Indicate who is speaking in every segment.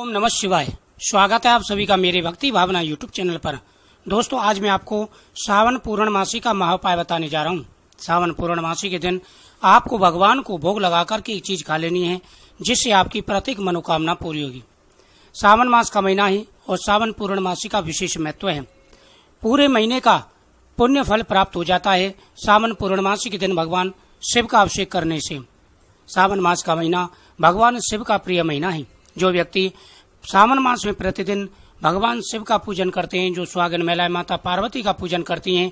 Speaker 1: ओम नमः शिवाय स्वागत है आप सभी का मेरे भक्ति भावना यूट्यूब चैनल पर दोस्तों आज मैं आपको सावन पूर्णमासी का महापाय बताने जा रहा हूँ सावन पूर्णमासी के दिन आपको भगवान को भोग लगा करके एक चीज खा लेनी है जिससे आपकी प्रत्येक मनोकामना पूरी होगी सावन मास का महीना ही और सावन पूर्णमासी का विशेष महत्व है पूरे महीने का पुण्य फल प्राप्त हो जाता है सावन पूर्णमासी के दिन भगवान शिव का अभिषेक करने से सावन मास का महीना भगवान शिव का प्रिय महीना है जो व्यक्ति सावन मास में प्रतिदिन भगवान शिव का पूजन करते हैं जो स्वागन महिलाएं माता पार्वती का पूजन करती हैं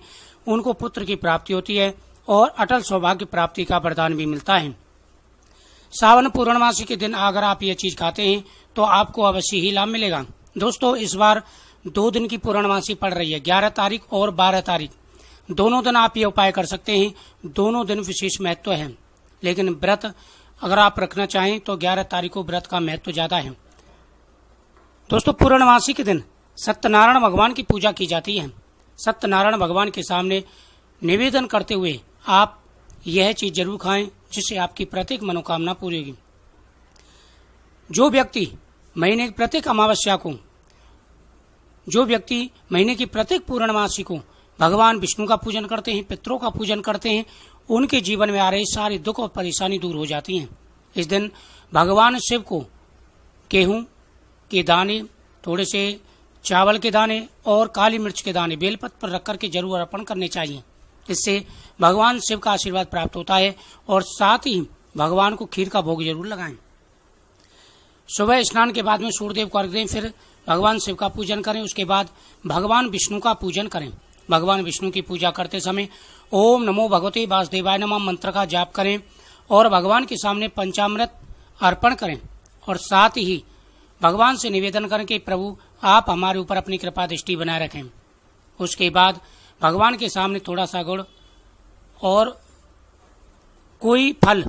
Speaker 1: उनको पुत्र की प्राप्ति होती है और अटल सौभाग्य प्राप्ति का वरदान भी मिलता है सावन पूर्णमासी के दिन अगर आप ये चीज खाते हैं तो आपको अवश्य ही लाभ मिलेगा दोस्तों इस बार दो दिन की पूर्णमासी पड़ रही है ग्यारह तारीख और बारह तारीख दोनों दिन आप ये उपाय कर सकते हैं दोनों दिन विशेष महत्व है लेकिन व्रत अगर आप रखना चाहें तो 11 तारीख को व्रत का महत्व ज्यादा है दोस्तों पूर्णमासी के दिन सत्यनारायण भगवान की पूजा की जाती है सत्यनारायण भगवान के सामने निवेदन करते हुए आप यह चीज जरूर खाएं जिससे आपकी प्रत्येक मनोकामना पूरी होगी जो व्यक्ति महीने की प्रत्येक अमावस्या को जो व्यक्ति महीने की प्रत्येक पूर्णमासी को भगवान विष्णु का पूजन करते हैं पितरों का पूजन करते हैं उनके जीवन में आ रहे सारे दुख और परेशानी दूर हो जाती हैं इस दिन भगवान शिव को गेहूं के दाने थोड़े से चावल के दाने और काली मिर्च के दाने बेलपत पर रख करके जरूर अर्पण करने चाहिए इससे भगवान शिव का आशीर्वाद प्राप्त होता है और साथ ही भगवान को खीर का भोग जरूर लगाएं सुबह स्नान के बाद में सूर्यदेव को अर्घ दें फिर भगवान शिव का पूजन करें उसके बाद भगवान विष्णु का पूजन करें भगवान विष्णु की पूजा करते समय ओम नमो भगवती वासुदेवाय नमः मंत्र का जाप करें और भगवान के सामने पंचामृत अर्पण करें और साथ ही भगवान से निवेदन करें कि प्रभु आप हमारे ऊपर अपनी कृपा दृष्टि बनाए रखें उसके बाद भगवान के सामने थोड़ा सा गुड़ और कोई फल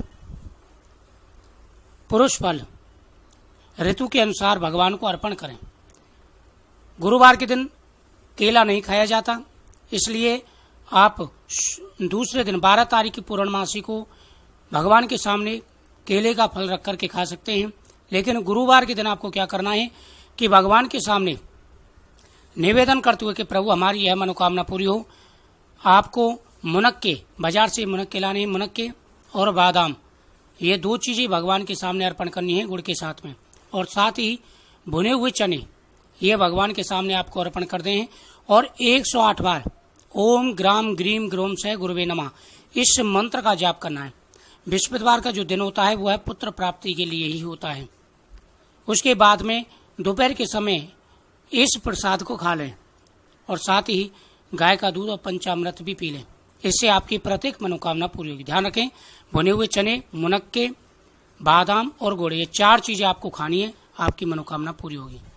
Speaker 1: पुरुष फल ऋतु के अनुसार भगवान को अर्पण करें गुरुवार के दिन केला नहीं खाया जाता इसलिए आप दूसरे दिन बारह तारीख की पूर्णमासी को भगवान के सामने केले का फल रख करके खा सकते हैं लेकिन गुरुवार के दिन आपको क्या करना है कि भगवान के सामने निवेदन करते हुए कि प्रभु हमारी यह मनोकामना पूरी हो आपको मुनक्के बाजार से मुनक्के लाने हैं मुनक्के और बादाम ये दो चीजें भगवान के सामने अर्पण करनी है गुड़ के साथ में और साथ ही भुने हुए चने ये भगवान के सामने आपको अर्पण कर दे और 108 बार ओम ग्राम ग्रीम ग्रोम से गुरुवे नमा इस मंत्र का जाप करना है बृहस्पतिवार का जो दिन होता है वो है पुत्र प्राप्ति के लिए ही होता है उसके बाद में दोपहर के समय इस प्रसाद को खा लें और साथ ही गाय का दूध और पंचामृत भी पी लें इससे आपकी प्रत्येक मनोकामना पूरी होगी ध्यान रखें बने हुए चने मुनक्के बादाम और गोड़े ये चार चीजें आपको खानी है आपकी मनोकामना पूरी होगी